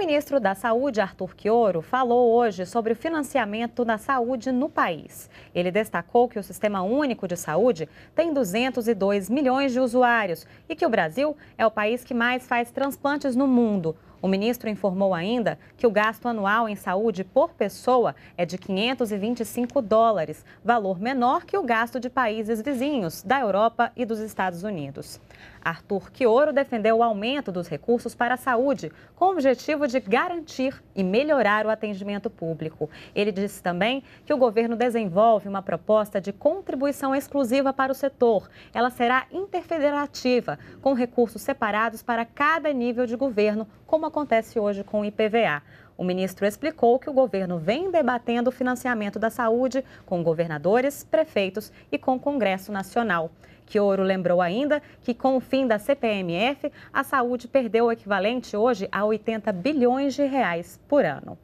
ministro da Saúde, Arthur Quioro, falou hoje sobre o financiamento da saúde no país. Ele destacou que o Sistema Único de Saúde tem 202 milhões de usuários e que o Brasil é o país que mais faz transplantes no mundo. O ministro informou ainda que o gasto anual em saúde por pessoa é de 525 dólares, valor menor que o gasto de países vizinhos, da Europa e dos Estados Unidos. Arthur Quioro defendeu o aumento dos recursos para a saúde, com o objetivo de garantir e melhorar o atendimento público. Ele disse também que o governo desenvolve uma proposta de contribuição exclusiva para o setor. Ela será interfederativa, com recursos separados para cada nível de governo, como acontece hoje com o IPVA. O ministro explicou que o governo vem debatendo o financiamento da saúde com governadores, prefeitos e com o Congresso Nacional. Quioro lembrou ainda que, com o fim da CPMF, a saúde perdeu o equivalente hoje a 80 bilhões de reais por ano.